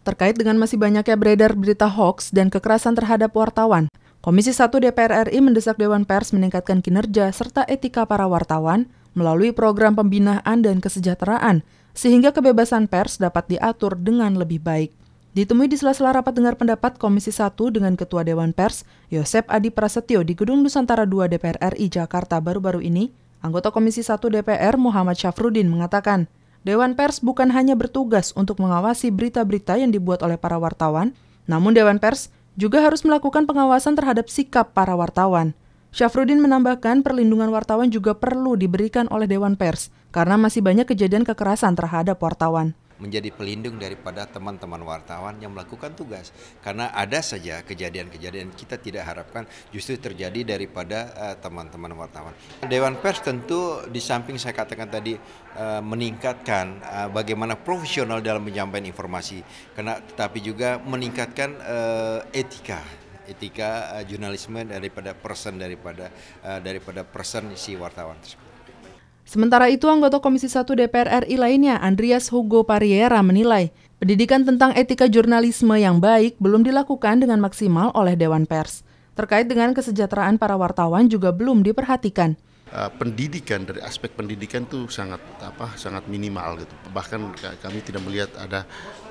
Terkait dengan masih banyaknya beredar berita hoax dan kekerasan terhadap wartawan, Komisi 1 DPR RI mendesak Dewan Pers meningkatkan kinerja serta etika para wartawan melalui program pembinaan dan kesejahteraan, sehingga kebebasan pers dapat diatur dengan lebih baik. Ditemui di sela-sela rapat dengar pendapat Komisi 1 dengan Ketua Dewan Pers, Yosep Adi Prasetyo di Gedung Nusantara 2 DPR RI Jakarta baru-baru ini, anggota Komisi 1 DPR Muhammad Syafrudin mengatakan, Dewan Pers bukan hanya bertugas untuk mengawasi berita-berita yang dibuat oleh para wartawan, namun Dewan Pers juga harus melakukan pengawasan terhadap sikap para wartawan. Syafrudin menambahkan perlindungan wartawan juga perlu diberikan oleh Dewan Pers karena masih banyak kejadian kekerasan terhadap wartawan menjadi pelindung daripada teman-teman wartawan yang melakukan tugas. Karena ada saja kejadian-kejadian kita tidak harapkan justru terjadi daripada eh, teman-teman uh, wartawan. Dewan Pers tentu di samping saya katakan tadi uh, meningkatkan uh, bagaimana profesional dalam menyampaikan informasi, karena tetapi juga meningkatkan uh, etika etika uh, jurnalisme daripada person daripada uh, daripada person si wartawan tersebut. Sementara itu, anggota Komisi 1 DPR RI lainnya, Andreas Hugo Pariera, menilai pendidikan tentang etika jurnalisme yang baik belum dilakukan dengan maksimal oleh Dewan Pers. Terkait dengan kesejahteraan para wartawan juga belum diperhatikan. Eh, pendidikan dari aspek pendidikan itu sangat apa sangat minimal gitu bahkan kami tidak melihat ada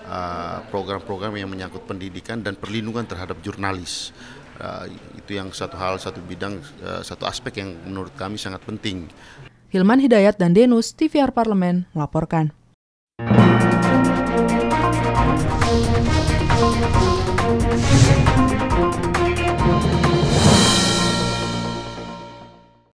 eh, program-program yang menyangkut pendidikan dan perlindungan terhadap jurnalis eh, itu yang satu hal satu bidang satu aspek yang menurut kami sangat penting Hilman Hidayat dan Denus, TVR Parlemen, melaporkan.